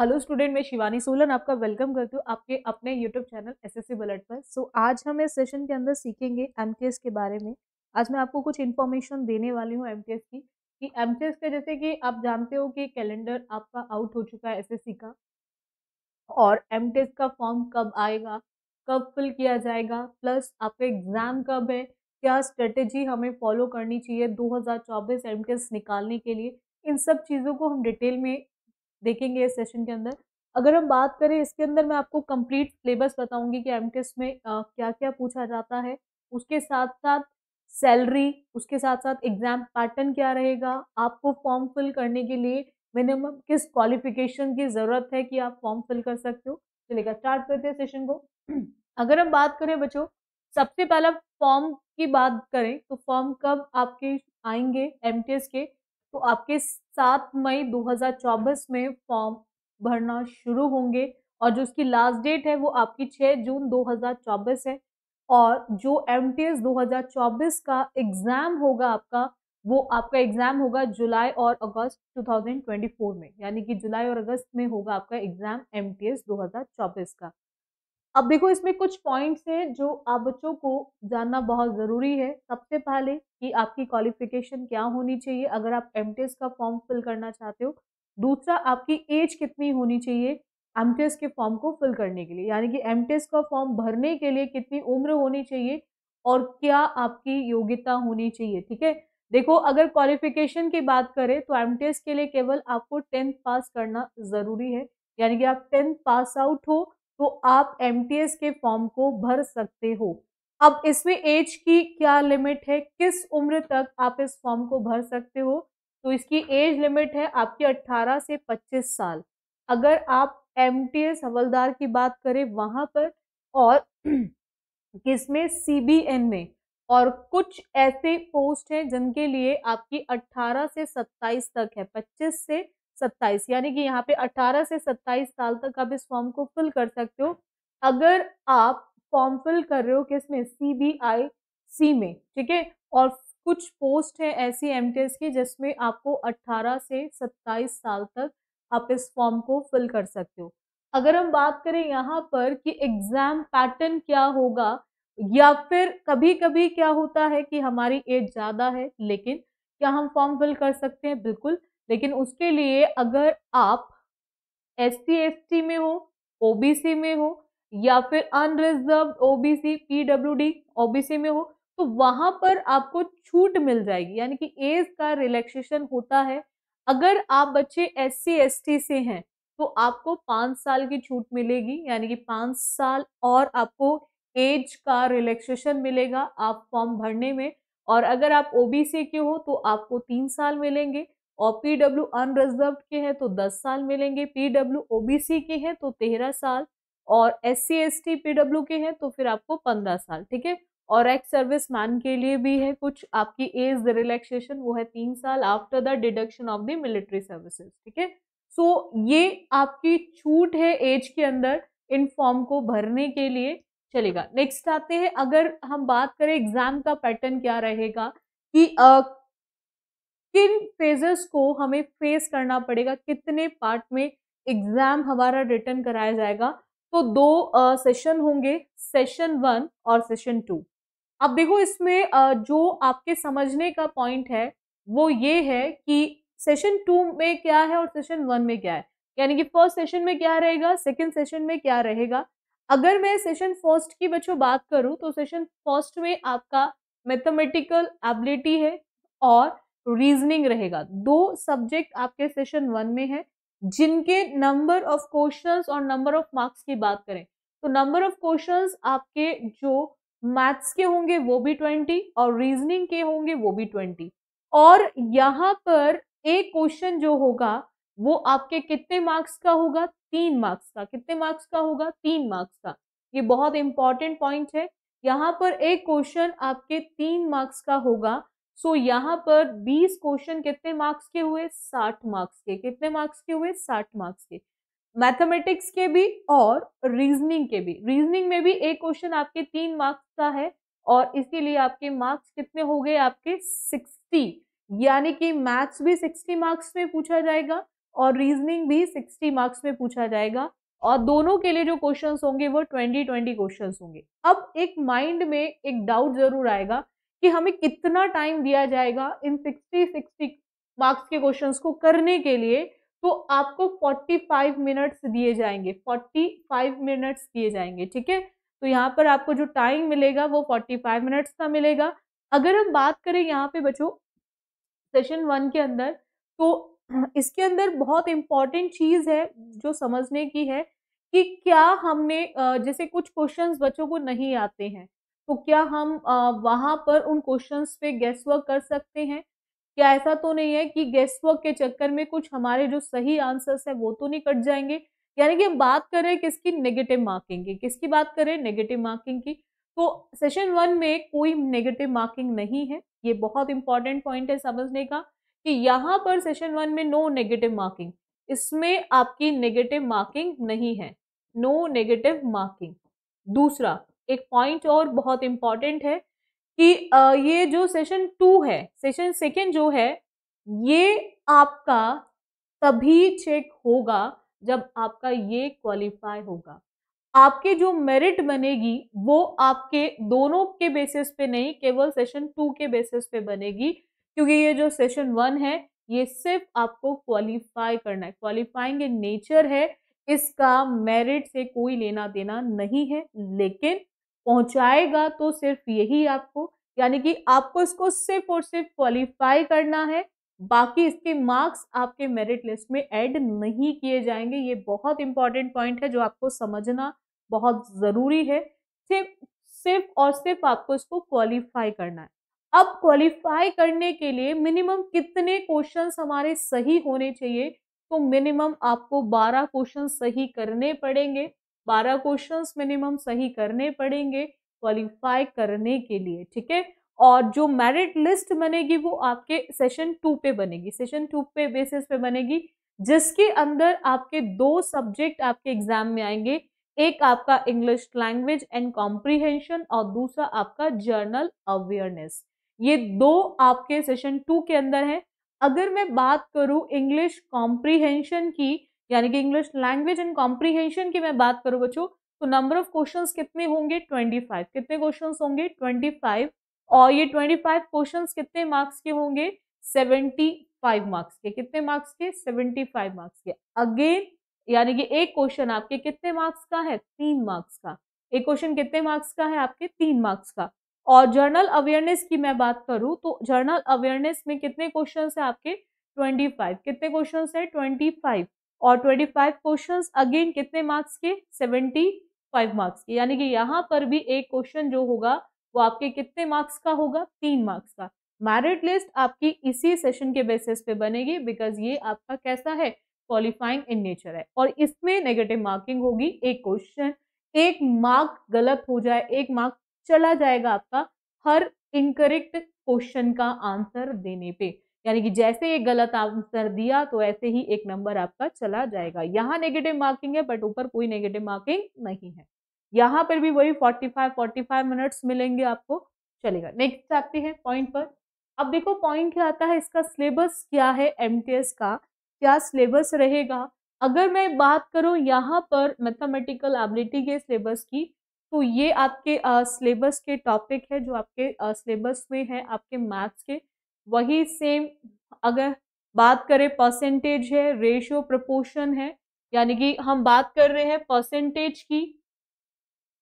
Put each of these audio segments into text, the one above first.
hello student मैं शिवानी सोलन आपका welcome करती हूँ आपके अपने YouTube channel S S bullet पर सो so, आज हम इस सेशन के अंदर सीखेंगे एम के बारे में आज मैं आपको कुछ इन्फॉर्मेशन देने वाली हूँ एम की कि एम का जैसे कि आप जानते हो कि कैलेंडर आपका आउट हो चुका है एस का और एम का फॉर्म कब आएगा कब फिल किया जाएगा प्लस आपका एग्ज़ाम कब है क्या स्ट्रेटेजी हमें फॉलो करनी चाहिए 2024 हज़ार निकालने के लिए इन सब चीज़ों को हम डिटेल में देखेंगे इस सेशन के अंदर अगर हम बात करें इसके अंदर मैं आपको कंप्लीट सिलेबस बताऊंगी कि एम में आ, क्या क्या पूछा जाता है उसके साथ साथ सैलरी उसके साथ साथ एग्जाम पैटर्न क्या रहेगा आपको फॉर्म फिल करने के लिए मिनिमम किस क्वालिफिकेशन की ज़रूरत है कि आप फॉर्म फिल कर सकते हो चलेगा स्टार्ट करते हैं सेशन को अगर हम बात करें बच्चों सबसे पहला फॉर्म की बात करें तो फॉर्म कब आपके आएंगे एम के तो आपके सात मई 2024 में फॉर्म भरना शुरू होंगे और जो उसकी लास्ट डेट है वो आपकी 6 जून 2024 है और जो एम टी 2024 का एग्ज़ाम होगा आपका वो आपका एग्ज़ाम होगा जुलाई और अगस्त 2024 में यानी कि जुलाई और अगस्त में होगा आपका एग्ज़ाम एम टी 2024 का अब देखो इसमें कुछ पॉइंट्स हैं जो आप बच्चों को जानना बहुत ज़रूरी है सबसे पहले कि आपकी क्वालिफिकेशन क्या होनी चाहिए अगर आप एम का फॉर्म फिल करना चाहते हो दूसरा आपकी एज कितनी होनी चाहिए एम के फॉर्म को फिल करने के लिए यानी कि एम का फॉर्म भरने के लिए कितनी उम्र होनी चाहिए और क्या आपकी योग्यता होनी चाहिए ठीक है देखो अगर क्वालिफिकेशन की बात करें तो एम के लिए केवल आपको टेंथ पास करना ज़रूरी है यानी कि आप टेंथ पास आउट हो तो आप एम के फॉर्म को भर सकते हो अब इसमें एज की क्या लिमिट है किस उम्र तक आप इस फॉर्म को भर सकते हो तो इसकी एज लिमिट है आपकी 18 से 25 साल अगर आप एम हवलदार की बात करें वहाँ पर और किसमें सी में और कुछ ऐसे पोस्ट हैं जिनके लिए आपकी 18 से 27 तक है 25 से सत्ताईस यानी कि यहाँ पे अट्ठारह से सत्ताईस साल तक आप इस फॉर्म को फिल कर सकते हो अगर आप फॉर्म फिल कर रहे हो किस में सी बी आई सी में ठीक है और कुछ पोस्ट है ऐसी एम टी एस की जिसमें आपको अट्ठारह से सत्ताईस साल तक आप इस फॉर्म को फिल कर सकते हो अगर हम बात करें यहाँ पर कि एग्ज़ाम पैटर्न क्या होगा या फिर कभी कभी क्या होता है कि हमारी एज ज़्यादा है लेकिन क्या हम फॉर्म फिल कर सकते हैं बिल्कुल लेकिन उसके लिए अगर आप एस सी में हो ओबीसी में हो या फिर अनरिजर्व ओबीसी पीडब्ल्यूडी ओबीसी में हो तो वहाँ पर आपको छूट मिल जाएगी यानी कि एज का रिलैक्सेशन होता है अगर आप बच्चे एस सी से हैं तो आपको पाँच साल की छूट मिलेगी यानी कि पाँच साल और आपको एज का रिलैक्सेशन मिलेगा आप फॉर्म भरने में और अगर आप ओबीसी के हो तो आपको तीन साल मिलेंगे और पीडब्ल्यू अनरिजर्व के हैं तो 10 साल मिलेंगे पीडब्ल्यू ओबीसी के हैं तो 13 साल और S C S T PW के हैं तो फिर आपको 15 साल ठीक है और एक्स सर्विस मैन के लिए भी है कुछ आपकी एज रिलैक्सेशन वो है तीन साल after the deduction of the military services ठीक है सो ये आपकी छूट है एज के अंदर इन फॉर्म को भरने के लिए चलेगा नेक्स्ट आते हैं अगर हम बात करें एग्जाम का पैटर्न क्या रहेगा कि किन फेजेस को हमें फेस करना पड़ेगा कितने पार्ट में एग्जाम हमारा रिटर्न कराया जाएगा तो दो सेशन होंगे सेशन वन और सेशन टू अब देखो इसमें जो आपके समझने का पॉइंट है वो ये है कि सेशन टू में क्या है और सेशन वन में क्या है यानी कि फर्स्ट सेशन में क्या रहेगा सेकंड सेशन में क्या रहेगा अगर मैं सेशन फर्स्ट की बच्चों बात करूं तो सेशन फर्स्ट में आपका मैथमेटिकल एबिलिटी है और रीजनिंग रहेगा दो सब्जेक्ट आपके सेशन वन में है जिनके नंबर ऑफ क्वेश्चन और नंबर ऑफ मार्क्स की बात करें तो नंबर ऑफ क्वेश्चन आपके जो मैथ्स के होंगे वो भी ट्वेंटी और रीजनिंग के होंगे वो भी ट्वेंटी और यहाँ पर एक क्वेश्चन जो होगा वो आपके कितने मार्क्स का होगा तीन मार्क्स का कितने मार्क्स का होगा तीन मार्क्स का ये बहुत इंपॉर्टेंट पॉइंट है यहाँ पर एक क्वेश्चन आपके तीन मार्क्स का होगा सो so, यहाँ पर 20 क्वेश्चन कितने मार्क्स के हुए 60 मार्क्स के कितने मार्क्स के हुए 60 मार्क्स के मैथमेटिक्स के भी और रीजनिंग के भी रीजनिंग में भी एक क्वेश्चन आपके तीन मार्क्स का है और इसके लिए आपके मार्क्स कितने हो गए आपके 60 यानी कि मैथ्स भी 60 मार्क्स में पूछा जाएगा और रीजनिंग भी 60 मार्क्स में पूछा जाएगा और दोनों के लिए जो क्वेश्चन होंगे वो ट्वेंटी ट्वेंटी क्वेश्चन होंगे अब एक माइंड में एक डाउट जरूर आएगा कि हमें कितना टाइम दिया जाएगा इन सिक्सटी सिक्सटी मार्क्स के क्वेश्चंस को करने के लिए तो आपको फोर्टी फाइव मिनट्स दिए जाएंगे फोर्टी फाइव मिनट्स दिए जाएंगे ठीक है तो यहाँ पर आपको जो टाइम मिलेगा वो फोर्टी फाइव मिनट्स का मिलेगा अगर हम बात करें यहाँ पे बच्चों सेशन वन के अंदर तो इसके अंदर बहुत इम्पॉर्टेंट चीज़ है जो समझने की है कि क्या हमने जैसे कुछ क्वेश्चंस बच्चों को नहीं आते हैं तो क्या हम वहाँ पर उन क्वेश्चंस पे गैस वर्क कर सकते हैं क्या ऐसा तो नहीं है कि गैस वर्क के चक्कर में कुछ हमारे जो सही आंसर्स है वो तो नहीं कट जाएंगे यानी कि हम बात करें किसकी नेगेटिव मार्किंग की किसकी बात करें नेगेटिव मार्किंग की तो सेशन वन में कोई नेगेटिव मार्किंग नहीं है ये बहुत इंपॉर्टेंट पॉइंट है समझने का कि यहाँ पर सेशन वन में नो नेगेटिव मार्किंग इसमें आपकी नेगेटिव मार्किंग नहीं है नो नेगेटिव मार्किंग दूसरा एक पॉइंट और बहुत इम्पॉर्टेंट है कि ये जो सेशन टू है सेशन सेकेंड जो है ये आपका तभी चेक होगा जब आपका ये क्वालिफाई होगा आपके जो मेरिट बनेगी वो आपके दोनों के बेसिस पे नहीं केवल सेशन टू के बेसिस पे बनेगी क्योंकि ये जो सेशन वन है ये सिर्फ आपको क्वालिफाई करना है क्वालिफाइंग नेचर है इसका मेरिट से कोई लेना देना नहीं है लेकिन पहुंचाएगा तो सिर्फ यही आपको यानी कि आपको इसको सिर्फ और सिर्फ क्वालिफाई करना है बाकी इसके मार्क्स आपके मेरिट लिस्ट में ऐड नहीं किए जाएंगे ये बहुत इंपॉर्टेंट पॉइंट है जो आपको समझना बहुत ज़रूरी है सिर्फ सिर्फ और सिर्फ आपको इसको क्वालिफाई करना है अब क्वालिफाई करने के लिए मिनिमम कितने क्वेश्चन हमारे सही होने चाहिए तो मिनिमम आपको 12 क्वेश्चन सही करने पड़ेंगे बारह क्वेश्चन मिनिमम सही करने पड़ेंगे क्वालिफाई करने के लिए ठीक है और जो मेरिट लिस्ट बनेगी वो आपके सेशन टू पे बनेगी सेशन टू पे बेसिस पे बनेगी जिसके अंदर आपके दो सब्जेक्ट आपके एग्जाम में आएंगे एक आपका इंग्लिश लैंग्वेज एंड कॉम्प्रीहेंशन और दूसरा आपका जर्नल अवेयरनेस ये दो आपके सेशन टू के अंदर है अगर मैं बात करूं इंग्लिश कॉम्प्रीहेंशन की यानी कि इंग्लिश लैंग्वेज एंड कॉम्प्रीहेंशन की मैं बात करूँ बच्चों तो नंबर ऑफ क्वेश्चन कितने होंगे ट्वेंटी फाइव कितने क्वेश्चन होंगे ट्वेंटी फाइव और ये फाइव क्वेश्चन कितने मार्क्स के होंगे सेवेंटी फाइव मार्क्स के कितने मार्क्स के सेवेंटी फाइव मार्क्स के अगेन यानी कि एक क्वेश्चन आपके कितने मार्क्स का है तीन मार्क्स का एक क्वेश्चन कितने मार्क्स का है आपके तीन मार्क्स का और जर्नल अवेयरनेस की मैं बात करूँ तो जर्नल अवेयरनेस में कितने क्वेश्चन है आपके ट्वेंटी कितने क्वेश्चन है ट्वेंटी और 25 क्वेश्चंस अगेन कितने मार्क्स के 75 मार्क्स के यानी कि यहाँ पर भी एक क्वेश्चन जो होगा वो आपके कितने मार्क्स का होगा तीन मार्क्स का मैरिट लिस्ट आपकी इसी सेशन के बेसिस पे बनेगी बिकॉज ये आपका कैसा है क्वालिफाइंग इन नेचर है और इसमें नेगेटिव मार्किंग होगी एक क्वेश्चन एक मार्क गलत हो जाए एक मार्क चला जाएगा आपका हर इनकरेक्ट क्वेश्चन का आंसर देने पे यानी कि जैसे ये गलत आंसर दिया तो ऐसे ही एक नंबर आपका चला जाएगा यहाँ नेगेटिव मार्किंग है बट ऊपर कोई नेगेटिव मार्किंग नहीं है यहाँ पर भी वही 45 45 मिनट्स मिलेंगे आपको चलेगा नेक्स्ट आते हैं पॉइंट पर अब देखो पॉइंट क्या आता है इसका सिलेबस क्या है एम का क्या सिलेबस रहेगा अगर मैं बात करूँ यहाँ पर मैथमेटिकल एबिलिटी के सिलेबस की तो ये आपके सिलेबस के टॉपिक है जो आपके सिलेबस में है आपके मैथ्स के वही सेम अगर बात करें परसेंटेज है रेशियो प्रपोर्शन है यानी कि हम बात कर रहे हैं परसेंटेज की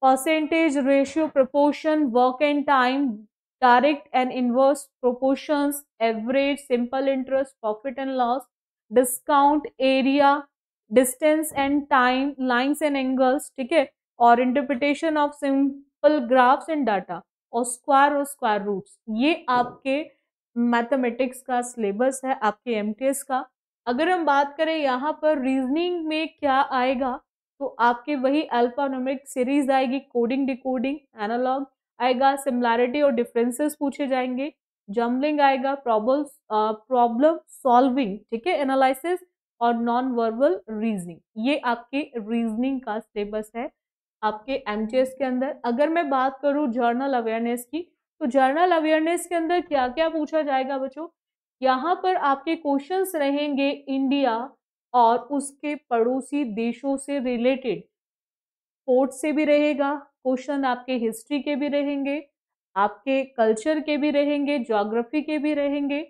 percentage ratio proportion work and time direct and inverse proportions average simple interest profit and loss discount area distance and time lines and angles ठीक है और interpretation of simple graphs and data और square और square roots ये आपके mathematics का syllabus है आपके एम का अगर हम बात करें यहाँ पर रीजनिंग में क्या आएगा तो आपके वही अल्फानोमिक सीरीज आएगी कोडिंग डिकोडिंग एनालॉग आएगा सिमिलैरिटी और डिफरेंसेस पूछे जाएंगे जम्बलिंग आएगा प्रॉब्लम्स प्रॉब्लम सॉल्विंग ठीक है एनालिसिस और नॉन वर्बल रीजनिंग ये आपके रीजनिंग का सिलेबस है आपके एम के अंदर अगर मैं बात करूँ जर्नल अवेयरनेस की तो जर्नल अवेयरनेस के अंदर क्या क्या पूछा जाएगा बच्चों यहाँ पर आपके क्वेश्चंस रहेंगे इंडिया और उसके पड़ोसी देशों से रिलेटेड स्पोर्ट से भी रहेगा क्वेश्चन आपके हिस्ट्री के भी रहेंगे आपके कल्चर के भी रहेंगे जोग्राफी के भी रहेंगे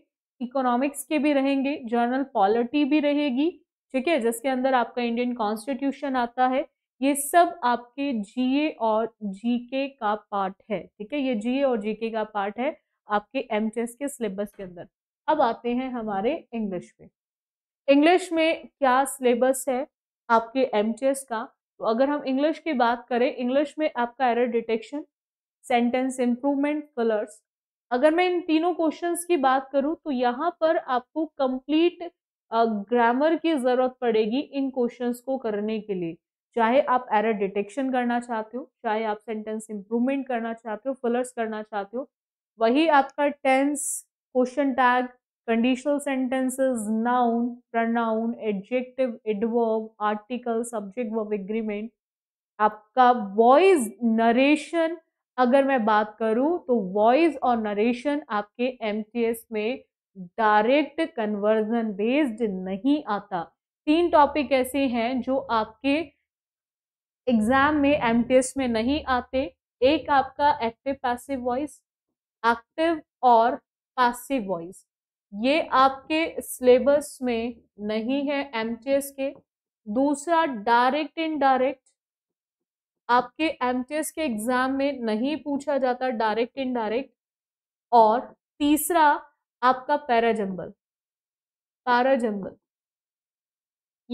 इकोनॉमिक्स के भी रहेंगे जर्नल पॉलिटी भी रहेगी ठीक है जिसके अंदर आपका इंडियन कॉन्स्टिट्यूशन आता है ये सब आपके जीए और जीके का पार्ट है ठीक है ये जीए और जीके का पार्ट है आपके एम के सिलेबस के अंदर अब आते हैं हमारे इंग्लिश में इंग्लिश में क्या सिलेबस है आपके एम का तो अगर हम इंग्लिश की बात करें इंग्लिश में आपका error detection sentence improvement colours अगर मैं इन तीनों क्वेश्चंस की बात करूं तो यहाँ पर आपको कंप्लीट ग्रामर की ज़रूरत पड़ेगी इन क्वेश्चंस को करने के लिए चाहे आप एरर डिटेक्शन करना चाहते हो चाहे आप सेंटेंस इम्प्रूवमेंट करना चाहते हो फिलर्स करना चाहते हो वही आपका tense question tag conditional sentences noun pronoun adjective adverb article subject verb agreement आपका वॉइस नरेशन अगर मैं बात करूं तो वॉइस और नरेशन आपके एम में डायरेक्ट कन्वर्जन बेस्ड नहीं आता तीन टॉपिक ऐसे हैं जो आपके एग्जाम में एम में नहीं आते एक आपका एक्टिव पैसिव वॉइस एक्टिव और पैसिव वॉइस ये आपके सिलेबस में नहीं है एम के दूसरा डायरेक्ट इनडायरेक्ट आपके एम के एग्जाम में नहीं पूछा जाता डायरेक्ट इनडायरेक्ट और तीसरा आपका पैराजंबल पैराजंबल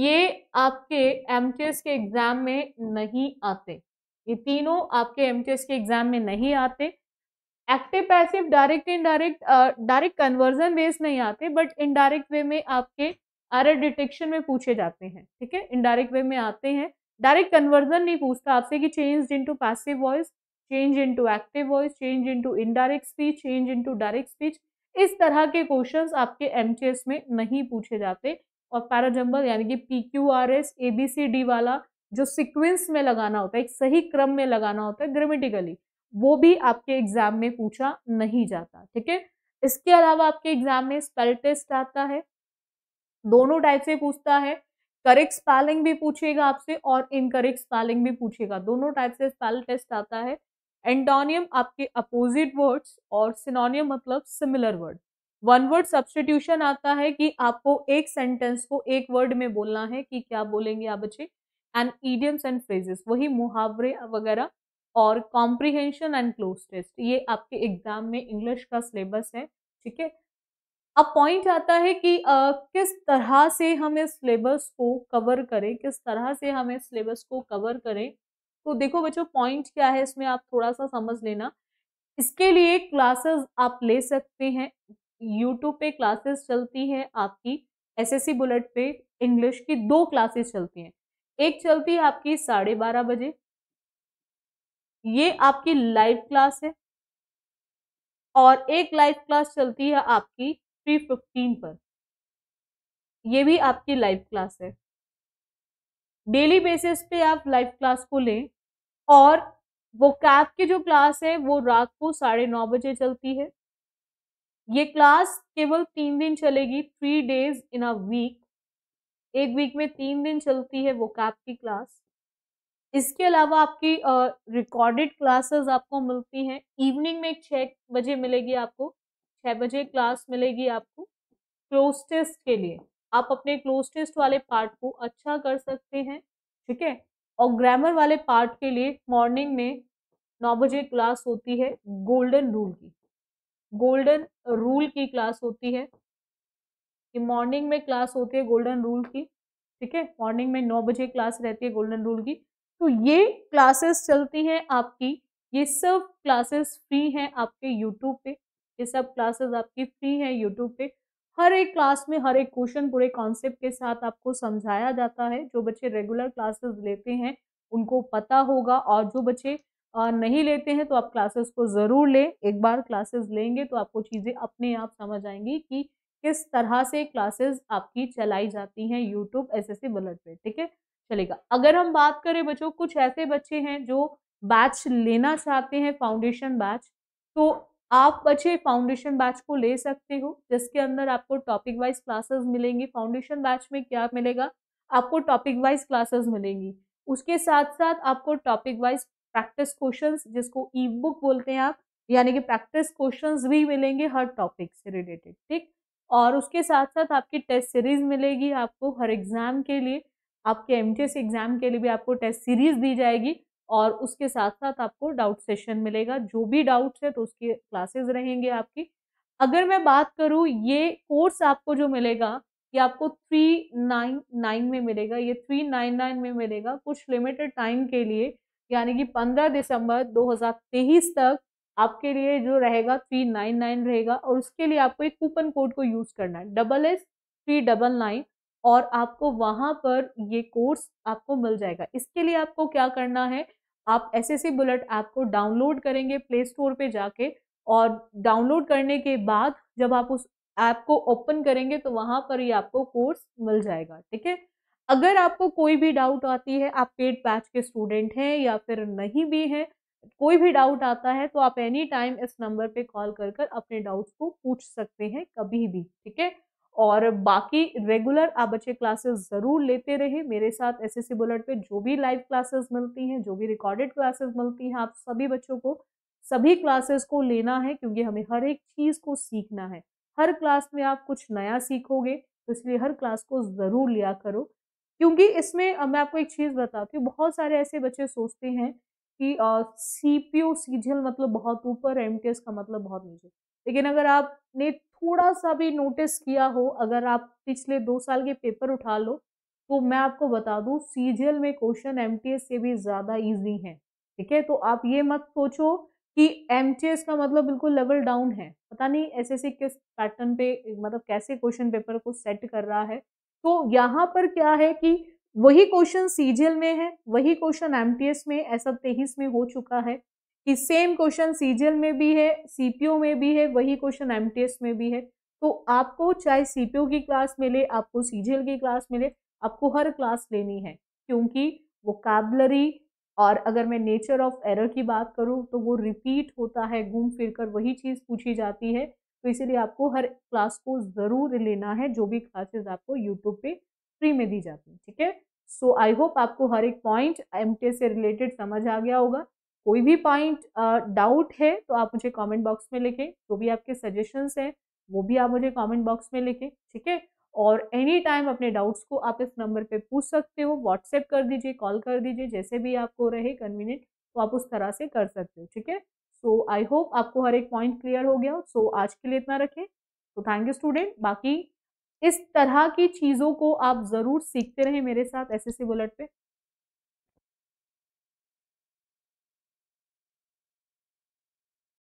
ये आपके एम के एग्ज़ाम में नहीं आते ये तीनों आपके एम के एग्ज़ाम में नहीं आते active passive direct indirect direct conversion base नहीं आते बट इनडायरेक्ट वे में आपके आर डिटेक्शन में पूछे जाते हैं ठीक है इनडायरेक्ट वे में आते हैं डायरेक्ट कन्वर्जन नहीं पूछता आपसे कि change to passive voice change to active voice change to indirect speech change to direct speech इस तरह के क्वेश्चंस आपके एम में नहीं पूछे जाते और पैराजम्बल यानी कि P Q R S A B C D वाला जो सिक्वेंस में लगाना होता है एक सही क्रम में लगाना होता है ग्रामेटिकली वो भी आपके एग्जाम में पूछा नहीं जाता ठीक है इसके अलावा आपके एग्जाम में स्पेल टेस्ट आता है दोनों टाइप से पूछता है करेक्ट स्पेलिंग भी पूछेगा आपसे और इनकरेक्ट स्पेलिंग भी पूछेगा दोनों टाइप से स्पेल टेस्ट आता है एंटोनियम आपके अपोजिट वर्ड्स और सिनोनियम मतलब similar word one word substitution आता है कि आपको एक सेंटेंस को एक वर्ड में बोलना है कि क्या बोलेंगे आप बच्चे एंड ईडियम्स एंड फ्रेजेस वही मुहावरे वगैरह और कॉम्प्रिहेंशन एंड क्लोज टेस्ट ये आपके एग्जाम में इंग्लिश का सिलेबस है ठीक है अब पॉइंट आता है कि आ, किस तरह से हम इस सिलेबस को कवर करें किस तरह से हम इस सिलेबस को कवर करें तो देखो बच्चों पॉइंट क्या है इसमें आप थोड़ा सा समझ लेना इसके लिए क्लासेस आप ले सकते हैं यूट्यूब पे क्लासेस चलती हैं आपकी एसएससी बुलेट पे इंग्लिश की दो क्लासेस चलती हैं एक चलती है आपकी साढ़े बारह बजे ये आपकी लाइव क्लास है और एक लाइव क्लास चलती है आपकी थ्री फिफ्टीन पर ये भी आपकी लाइव क्लास है डेली बेसिस पे आप लाइव क्लास को लें और वो कैब की जो क्लास है वो रात को साढ़े नौ बजे चलती है ये क्लास केवल तीन दिन चलेगी three days in a week एक वीक में तीन दिन चलती है वो कैप की क्लास इसके अलावा आपकी रिकॉर्डेड uh, क्लासेस आपको मिलती हैं इवनिंग में छः बजे मिलेगी आपको छः बजे क्लास मिलेगी आपको क्लोज टेस्ट के लिए आप अपने क्लोज टेस्ट वाले पार्ट को अच्छा कर सकते हैं ठीक है और ग्रामर वाले पार्ट के लिए मॉर्निंग में नौ बजे क्लास होती है गोल्डन रूल की गोल्डन रूल की क्लास होती है कि मॉर्निंग में क्लास होती है गोल्डन रूल की ठीक है मॉर्निंग में नौ बजे क्लास रहती है गोल्डन रूल की तो ये क्लासेस चलती हैं आपकी ये सब क्लासेस फ्री हैं आपके यूट्यूब पे ये सब क्लासेस आपकी फ्री हैं यूट्यूब पे हर एक क्लास में हर एक क्वेश्चन पूरे कॉन्सेप्ट के साथ आपको समझाया जाता है जो बच्चे रेगुलर क्लासेस लेते हैं उनको पता होगा और जो बच्चे नहीं लेते हैं तो आप क्लासेस को ज़रूर लें एक बार क्लासेस लेंगे तो आपको चीज़ें अपने आप समझ आएंगी कि किस तरह से क्लासेस आपकी चलाई जाती हैं यूट्यूब एस एस बलट पे ठीक है चलेगा अगर हम बात करें बच्चों कुछ ऐसे बच्चे हैं जो बैच लेना चाहते हैं फाउंडेशन बैच तो आप बच्चे फाउंडेशन बैच को ले सकते हो जिसके अंदर आपको टॉपिक वाइज क्लासेस मिलेंगी फाउंडेशन बैच में क्या मिलेगा आपको टॉपिक वाइज क्लासेस मिलेंगी उसके साथ साथ आपको टॉपिक वाइज प्रैक्टिस क्वेश्चंस जिसको ई बुक बोलते हैं आप यानी कि प्रैक्टिस क्वेश्चंस भी मिलेंगे हर टॉपिक से रिलेटेड ठीक और उसके साथ साथ आपकी टेस्ट सीरीज मिलेगी आपको हर एग्ज़ाम के लिए आपके एम एग्ज़ाम के लिए भी आपको टेस्ट सीरीज दी जाएगी और उसके साथ साथ आपको डाउट सेशन मिलेगा जो भी डाउट्स है तो उसकी क्लासेस रहेंगे आपकी अगर मैं बात करूँ ये कोर्स आपको जो मिलेगा ये आपको थ्री नाइन नाइन में मिलेगा ये थ्री नाइन नाइन में मिलेगा कुछ लिमिटेड टाइम के लिए यानी कि 15 दिसंबर 2023 तक आपके लिए जो रहेगा 399 रहेगा और उसके लिए आपको एक कूपन कोड को यूज़ करना है double S three double nine और आपको वहाँ पर ये कोर्स आपको मिल जाएगा इसके लिए आपको क्या करना है आप S S C bullet app को डाउनलोड करेंगे प्ले स्टोर पर जाके और डाउनलोड करने के बाद जब आप उस ऐप को ओपन करेंगे तो वहाँ पर ये आपको कोर्स मिल जाएगा ठीक है अगर आपको कोई भी डाउट आती है आप पेड बैच के स्टूडेंट हैं या फिर नहीं भी हैं कोई भी डाउट आता है तो आप एनी टाइम इस नंबर पे कॉल कर कर अपने डाउट्स को पूछ सकते हैं कभी भी ठीक है और बाकी रेगुलर आप बच्चे क्लासेस ज़रूर लेते रहे मेरे साथ एस एस बुलेट पर जो भी लाइव क्लासेस मिलती हैं जो भी रिकॉर्डेड क्लासेस मिलती हैं आप सभी बच्चों को सभी क्लासेस को लेना है क्योंकि हमें हर एक चीज़ को सीखना है हर क्लास में आप कुछ नया सीखोगे तो इसलिए हर क्लास को ज़रूर लिया करो क्योंकि इसमें मैं आपको एक चीज़ बताती हूँ बहुत सारे ऐसे बच्चे सोचते हैं कि सी पी ओ सीजल मतलब बहुत ऊपर एम टी एस का मतलब बहुत नीचे लेकिन अगर आपने थोड़ा सा भी नोटिस किया हो अगर आप पिछले दो साल के पेपर उठा लो तो मैं आपको बता दूँ सीजीएल में क्वेश्चन एम टी एस से भी ज़्यादा ईजी हैं ठीक है तो आप ये मत सोचो कि एम टी एस का मतलब बिल्कुल लेवल डाउन है पता नहीं ऐसे ऐसे किस पैटर्न पे मतलब कैसे क्वेश्चन पेपर को सेट कर रहा है तो यहाँ पर क्या है कि वही क्वेश्चन सीजीएल में है वही क्वेश्चन एमटीएस में ऐसा तेईस में हो चुका है कि सेम क्वेश्चन सीजीएल में भी है सीपीओ में भी है वही क्वेश्चन एमटीएस में भी है तो आपको चाहे सीपीओ की क्लास मिले आपको सीजीएल की क्लास मिले आपको हर क्लास लेनी है क्योंकि वो कैबलरी और अगर मैं नेचर ऑफ एरर की बात करूँ तो वो रिपीट होता है घूम फिर कर वही चीज़ पूछी जाती है तो इसीलिए आपको हर क्लास को ज़रूर लेना है जो भी क्लासेस आपको यूट्यूब पे फ्री में दी जाती है ठीक है सो आई होप आपको हर एक पॉइंट एम से रिलेटेड समझ आ गया होगा कोई भी पॉइंट डाउट है तो आप मुझे कमेंट बॉक्स में लिखें जो भी आपके सजेशंस हैं वो भी आप मुझे कमेंट बॉक्स में लिखें ठीक है और एनी टाइम अपने डाउट्स को आप इस नंबर पे पूछ सकते हो व्हाट्सएप कर दीजिए कॉल कर दीजिए जैसे भी आपको रहे कन्वीनियंट तो आप उस तरह से कर सकते हो ठीक है सो आई होप आपको हर एक पॉइंट क्लियर हो गया सो so, आज के लिए इतना रखें तो थैंक यू स्टूडेंट बाकी इस तरह की चीज़ों को आप ज़रूर सीखते रहें मेरे साथ एस एस बुलेट पे